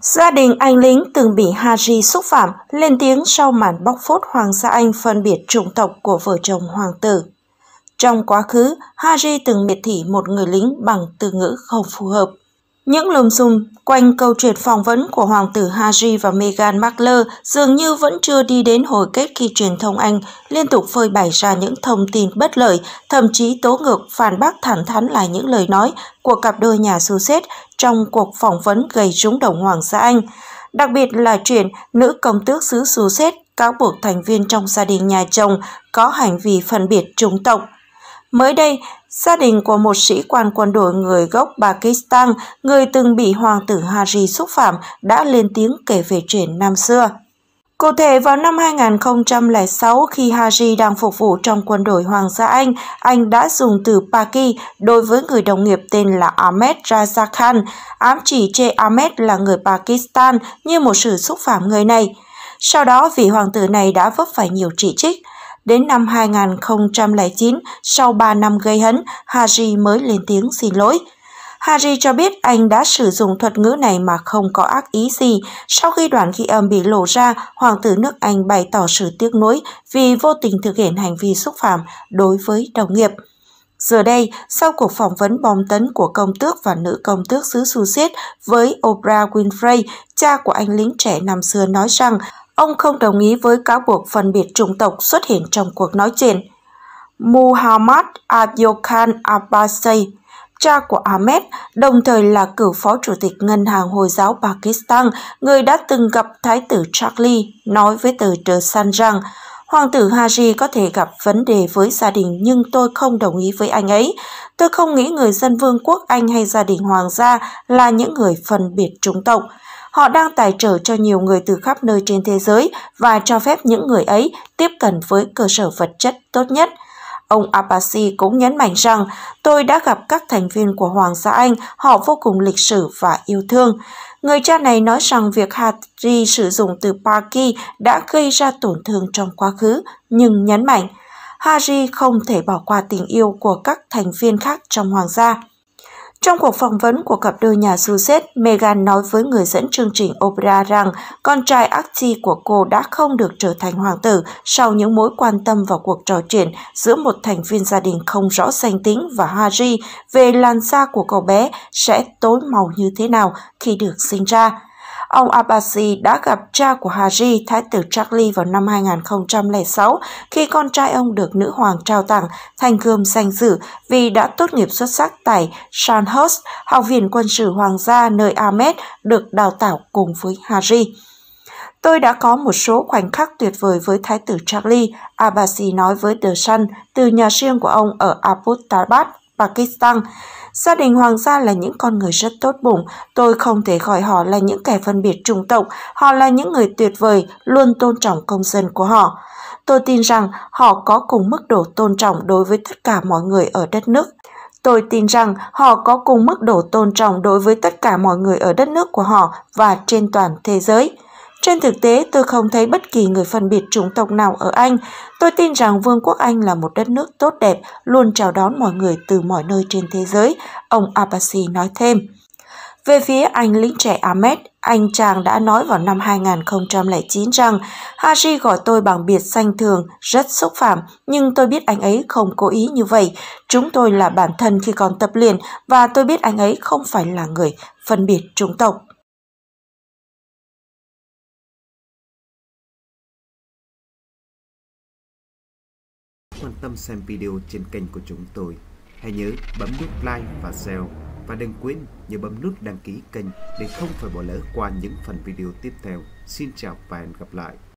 Gia đình anh lính từng bị Haji xúc phạm lên tiếng sau màn bóc phốt Hoàng gia Anh phân biệt chủng tộc của vợ chồng hoàng tử. Trong quá khứ, Haji từng miệt thị một người lính bằng từ ngữ không phù hợp – những lùm xùm quanh câu chuyện phỏng vấn của Hoàng tử Harry và Meghan Markle dường như vẫn chưa đi đến hồi kết khi truyền thông Anh liên tục phơi bày ra những thông tin bất lợi, thậm chí tố ngược phản bác thẳng thắn lại những lời nói của cặp đôi nhà xứ xét trong cuộc phỏng vấn gây rúng động Hoàng gia Anh. Đặc biệt là chuyện nữ công tước xứ xứ xét cáo buộc thành viên trong gia đình nhà chồng có hành vi phân biệt chủng tộc. Mới đây, gia đình của một sĩ quan quân đội người gốc Pakistan, người từng bị hoàng tử Hari xúc phạm, đã lên tiếng kể về chuyện năm xưa. Cụ thể, vào năm 2006, khi Haji đang phục vụ trong quân đội Hoàng gia Anh, anh đã dùng từ Paki đối với người đồng nghiệp tên là Ahmed Raza Khan, ám chỉ chê Ahmed là người Pakistan như một sự xúc phạm người này. Sau đó, vị hoàng tử này đã vấp phải nhiều chỉ trích. Đến năm 2009, sau 3 năm gây hấn, Haji mới lên tiếng xin lỗi. Harry cho biết anh đã sử dụng thuật ngữ này mà không có ác ý gì. Sau khi đoạn ghi âm bị lộ ra, hoàng tử nước Anh bày tỏ sự tiếc nuối vì vô tình thực hiện hành vi xúc phạm đối với đồng nghiệp. Giờ đây, sau cuộc phỏng vấn bom tấn của công tước và nữ công tước xứ Sussex với Oprah Winfrey, cha của anh lính trẻ năm xưa nói rằng ông không đồng ý với cáo buộc phân biệt chủng tộc xuất hiện trong cuộc nói chuyện. Muhammad Ayyukan Abbasi, cha của Ahmed, đồng thời là cựu phó chủ tịch Ngân hàng Hồi giáo Pakistan, người đã từng gặp Thái tử Charlie, nói với tờ The Sun rằng Hoàng tử Haji có thể gặp vấn đề với gia đình nhưng tôi không đồng ý với anh ấy. Tôi không nghĩ người dân vương quốc Anh hay gia đình hoàng gia là những người phân biệt chúng tộc. Họ đang tài trợ cho nhiều người từ khắp nơi trên thế giới và cho phép những người ấy tiếp cận với cơ sở vật chất tốt nhất – Ông Abbasi cũng nhấn mạnh rằng tôi đã gặp các thành viên của Hoàng gia Anh, họ vô cùng lịch sử và yêu thương. Người cha này nói rằng việc Harry sử dụng từ Paki đã gây ra tổn thương trong quá khứ, nhưng nhấn mạnh Harry không thể bỏ qua tình yêu của các thành viên khác trong Hoàng gia. Trong cuộc phỏng vấn của cặp đôi nhà sư xét, Meghan nói với người dẫn chương trình Oprah rằng con trai Archie của cô đã không được trở thành hoàng tử sau những mối quan tâm và cuộc trò chuyện giữa một thành viên gia đình không rõ danh tính và Harry về làn da của cậu bé sẽ tối màu như thế nào khi được sinh ra. Ông Abbasi đã gặp cha của Haji, Thái tử Charlie vào năm 2006 khi con trai ông được nữ hoàng trao tặng thành gươm danh dự vì đã tốt nghiệp xuất sắc tại Sandhurst, Học viện quân sự hoàng gia nơi Ahmed được đào tạo cùng với Haji. Tôi đã có một số khoảnh khắc tuyệt vời với Thái tử Charlie, Abbasi nói với The Sun từ nhà riêng của ông ở Abbottabad, Pakistan. Gia đình hoàng gia là những con người rất tốt bụng, tôi không thể gọi họ là những kẻ phân biệt chủng tộc, họ là những người tuyệt vời, luôn tôn trọng công dân của họ. Tôi tin rằng họ có cùng mức độ tôn trọng đối với tất cả mọi người ở đất nước. Tôi tin rằng họ có cùng mức độ tôn trọng đối với tất cả mọi người ở đất nước của họ và trên toàn thế giới. Trên thực tế, tôi không thấy bất kỳ người phân biệt chủng tộc nào ở Anh. Tôi tin rằng Vương quốc Anh là một đất nước tốt đẹp, luôn chào đón mọi người từ mọi nơi trên thế giới, ông Abbasi nói thêm. Về phía anh lính trẻ Ahmed, anh chàng đã nói vào năm 2009 rằng Haji gọi tôi bằng biệt danh thường, rất xúc phạm, nhưng tôi biết anh ấy không cố ý như vậy. Chúng tôi là bản thân khi còn tập luyện và tôi biết anh ấy không phải là người phân biệt chủng tộc. quan tâm xem video trên kênh của chúng tôi. Hãy nhớ bấm nút like và share và đừng quên nhớ bấm nút đăng ký kênh để không phải bỏ lỡ qua những phần video tiếp theo. Xin chào và hẹn gặp lại!